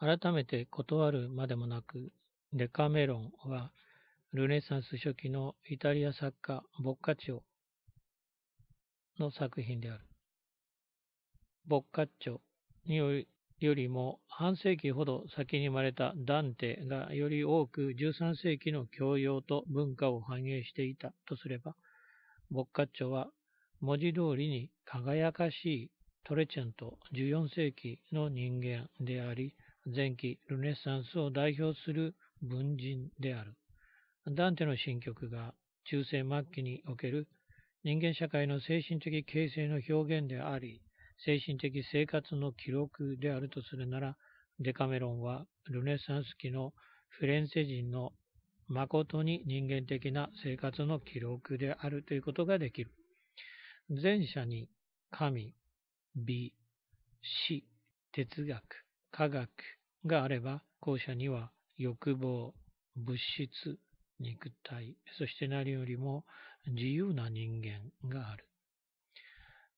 改めて断るまでもなく、デカメロンは、ルネサンス初期のイタリア作家ボッカチョの作品である。ボッカッチョによりも半世紀ほど先に生まれたダンテがより多く13世紀の教養と文化を反映していたとすれば、ボッカッチョは文字通りに輝かしいトレチェント14世紀の人間であり、前期ルネサンスを代表する文人である。ダンテの新曲が中世末期における人間社会の精神的形成の表現であり、精神的生活の記録であるとするなら、デカメロンはルネサンス期のフィレンセ人の誠に人間的な生活の記録であるということができる。前者に神、美、死、哲学、科学、があれば、後者には欲望、物質、肉体、そして何よりも自由な人間がある。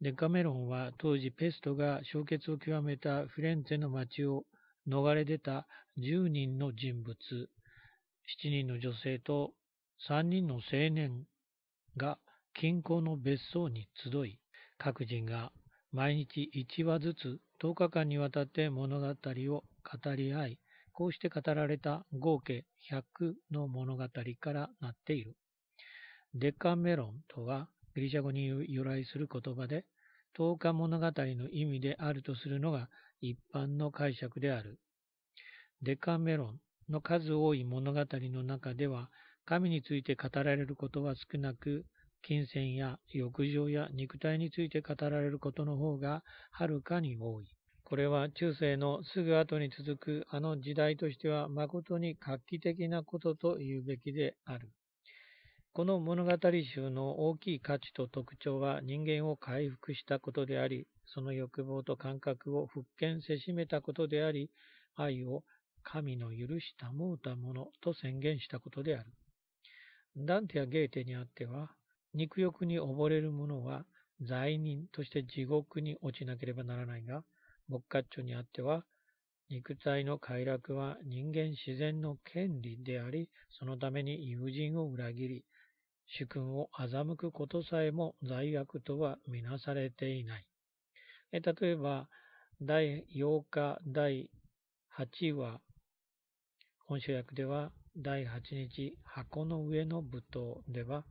デカメロンは当時ペストが消滅を極めたフィレンツェの町を逃れ出た10人の人物、7人の女性と3人の青年が近郊の別荘に集い、各人が毎日1話ずつ10日間にわたって物語を語り合い、こうして語られた合計100の物語からなっている。デカメロンとはギリシャ語に由来する言葉で、10日物語の意味であるとするのが一般の解釈である。デカメロンの数多い物語の中では、神について語られることは少なく、金銭や浴場や肉体について語られることの方がはるかに多い。これは中世のすぐ後に続くあの時代としては誠に画期的なことと言うべきである。この物語集の大きい価値と特徴は人間を回復したことであり、その欲望と感覚を復権せしめたことであり、愛を神の許したもうたものと宣言したことである。ダンテやゲーテにあっては、肉欲に溺れる者は罪人として地獄に落ちなければならないが、ッチ著にあっては、肉体の快楽は人間自然の権利であり、そのために友人を裏切り、主君を欺くことさえも罪悪とはみなされていない。え例えば、第8日、第8話、本書訳では、第8日、箱の上の舞踏では、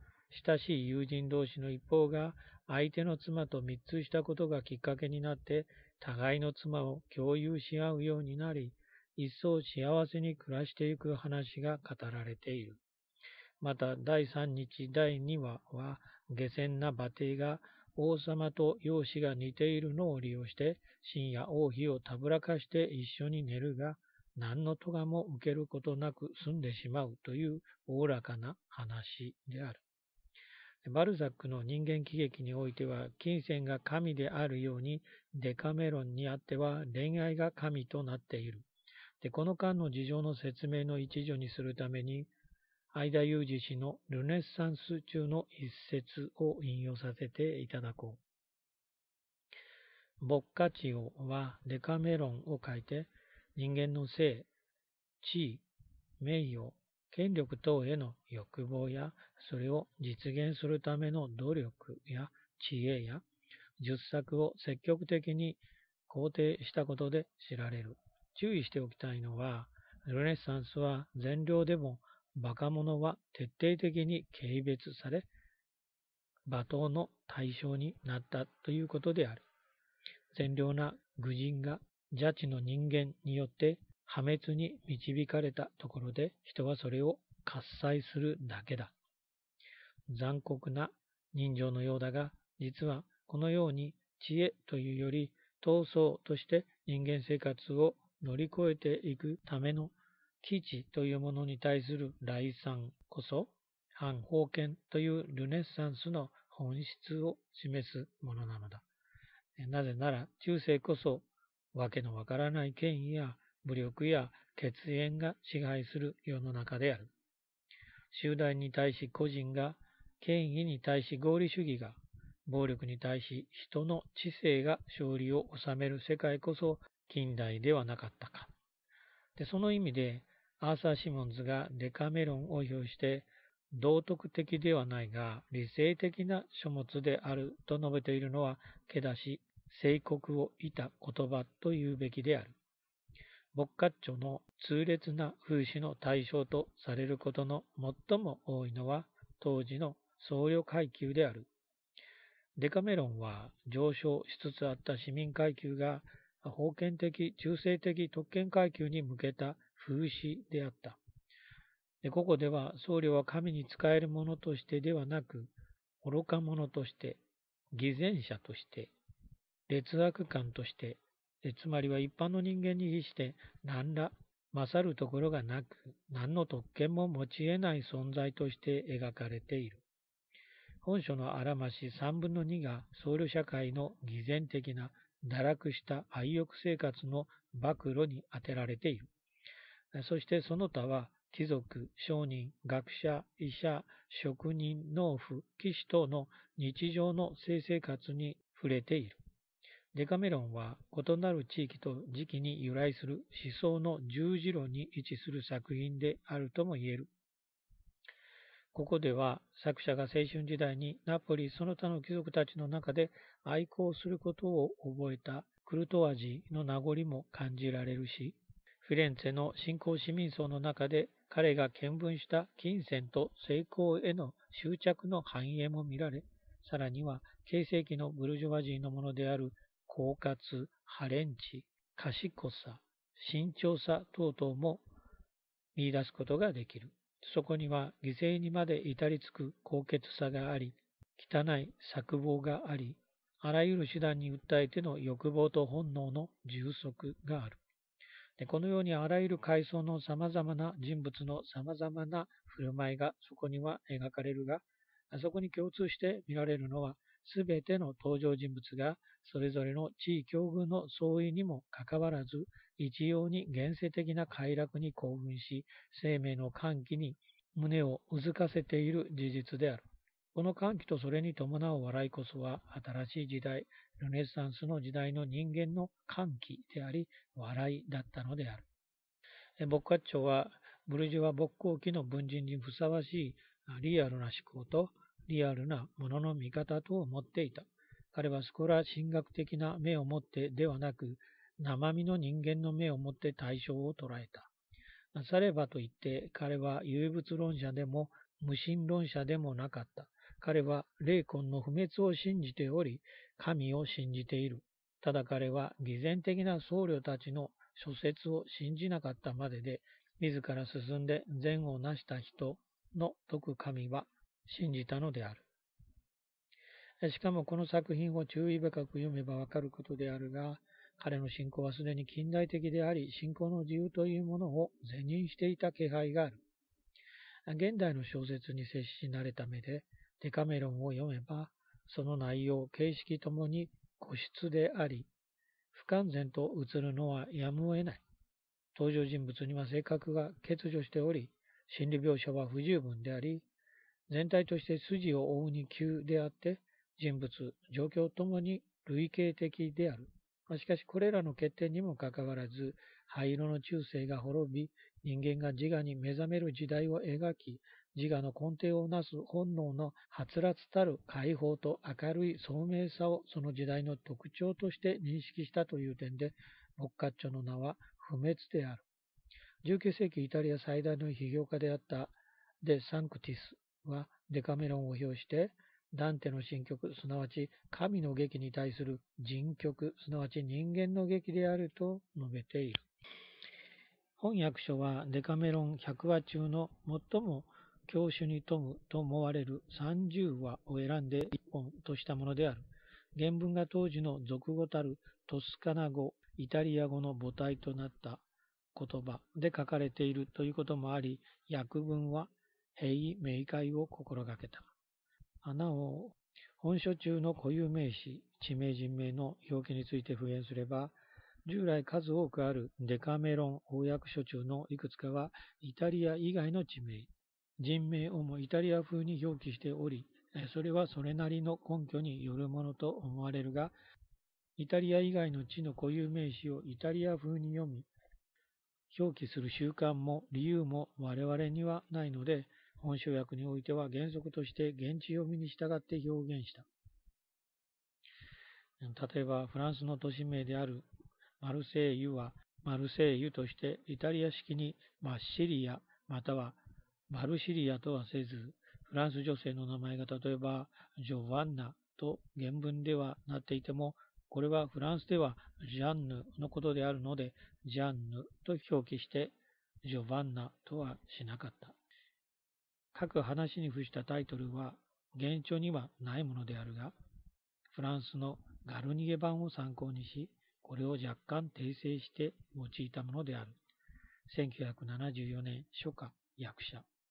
親しい友人同士の一方が相手の妻と密通したことがきっかけになって互いの妻を共有し合うようになり、一層幸せに暮らしていく話が語られている。また、第三日第二話は、下船な馬蹄が王様と容姿が似ているのを利用して、深夜王妃をたぶらかして一緒に寝るが、何の咎も受けることなく済んでしまうというおおらかな話である。バルザックの人間喜劇においては、金銭が神であるように、デカメロンにあっては恋愛が神となっている。で、この間の事情の説明の一助にするために、相田裕二氏のルネッサンス中の一節を引用させていただこう。ボッカチオはデカメロンを書いて、人間の性、地位、名誉、権力等への欲望やそれを実現するための努力や知恵や術策を積極的に肯定したことで知られる。注意しておきたいのは、ルネサンスは善良でもバカ者は徹底的に軽蔑され、罵倒の対象になったということである。善良な愚人が邪智の人間によって破滅に導かれたところで人はそれを喝采するだけだ。残酷な人情のようだが、実はこのように知恵というより、闘争として人間生活を乗り越えていくための基地というものに対する来賛こそ、反封建というルネッサンスの本質を示すものなのだ。なぜなら中世こそ、わけのわからない権威や武力や血縁が支配する世の中である。集団に対し個人が権威に対し合理主義が、暴力に対し人の知性が勝利を収める世界こそ近代ではなかったか。でその意味で、アーサー・シモンズがデカメロンを表して、道徳的ではないが理性的な書物であると述べているのは、けだし、聖国をいた言葉と言うべきである。牧歌ョの痛烈な風刺の対象とされることの最も多いのは、当時の僧侶階級である。デカメロンは上昇しつつあった市民階級が封建的、中世的特権階級に向けた風刺であった。ここでは僧侶は神に仕える者としてではなく、愚か者として、偽善者として、劣悪感として、つまりは一般の人間に比して何ら勝るところがなく、何の特権も持ち得ない存在として描かれている。本書のあらまし3分の2が僧侶社会の偽善的な堕落した愛欲生活の暴露に充てられている。そしてその他は貴族、商人、学者、医者、職人、農夫、騎士等の日常の性生活に触れている。デカメロンは異なる地域と時期に由来する思想の十字路に位置する作品であるとも言える。ここでは作者が青春時代にナポリその他の貴族たちの中で愛好することを覚えたクルトワジーの名残も感じられるし、フィレンツェの新興市民層の中で彼が見聞した金銭と成功への執着の繁栄も見られ、さらには形成期のブルジョワジーのものである狡猾、ハレンチ、賢さ、慎重さ等々も見出すことができる。そこには犠牲にまで至りつく高潔さがあり、汚い作望があり、あらゆる手段に訴えての欲望と本能の充足がある。でこのようにあらゆる階層の様々な人物の様々な振る舞いがそこには描かれるが、あそこに共通して見られるのは、すべての登場人物が、それぞれの地位境遇の相違にもかかわらず、一様に現世的な快楽に興奮し、生命の歓喜に胸をうずかせている事実である。この歓喜とそれに伴う笑いこそは、新しい時代、ルネサンスの時代の人間の歓喜であり、笑いだったのである。牧歌長は、ブルジュワ牧興期の文人にふさわしいリアルな思考とリアルなものの見方と思っていた。彼はそこら神学的な目を持ってではなく、生身の人間の目を持って対象を捉えた。なさればと言って彼は唯物論者でも無神論者でもなかった。彼は霊魂の不滅を信じており、神を信じている。ただ彼は偽善的な僧侶たちの諸説を信じなかったまでで、自ら進んで善を成した人の解く神は信じたのである。しかもこの作品を注意深く読めばわかることであるが、彼の信仰はすでに近代的であり、信仰の自由というものを是認していた気配がある。現代の小説に接し慣れた目で、デカメロンを読めば、その内容、形式ともに個室であり、不完全と映るのはやむを得ない。登場人物には性格が欠如しており、心理描写は不十分であり、全体として筋を追うに急であって、人物、状況ともに類型的である。しかしこれらの欠点にもかかわらず、灰色の中世が滅び、人間が自我に目覚める時代を描き、自我の根底をなす本能のはつらつたる解放と明るい聡明さをその時代の特徴として認識したという点で、ボッカッチョの名は不滅である。19世紀イタリア最大の批評家であったデ・サンクティスはデカメロンを表して、ダンテの神曲、すなわち神の劇に対する人曲、すなわち人間の劇であると述べている。本訳書はデカメロン100話中の最も教主に富むと思われる30話を選んで一本としたものである。原文が当時の俗語たるトスカナ語、イタリア語の母体となった言葉で書かれているということもあり、訳文は平易明快を心がけた。穴を本書中の固有名詞、地名人名の表記について普遍すれば、従来数多くあるデカメロン公約書中のいくつかはイタリア以外の地名、人名をもイタリア風に表記しており、それはそれなりの根拠によるものと思われるが、イタリア以外の地の固有名詞をイタリア風に読み、表記する習慣も理由も我々にはないので、本集訳においては原則として現地読みに従って表現した。例えば、フランスの都市名であるマルセイユは、マルセイユとしてイタリア式にマッシリアまたはマルシリアとはせず、フランス女性の名前が例えばジョァンナと原文ではなっていても、これはフランスではジャンヌのことであるので、ジャンヌと表記してジョバンナとはしなかった。各話に付したタイトルは現聴にはないものであるが、フランスのガルニゲ版を参考にし、これを若干訂正して用いたものである。1974年初夏、役者。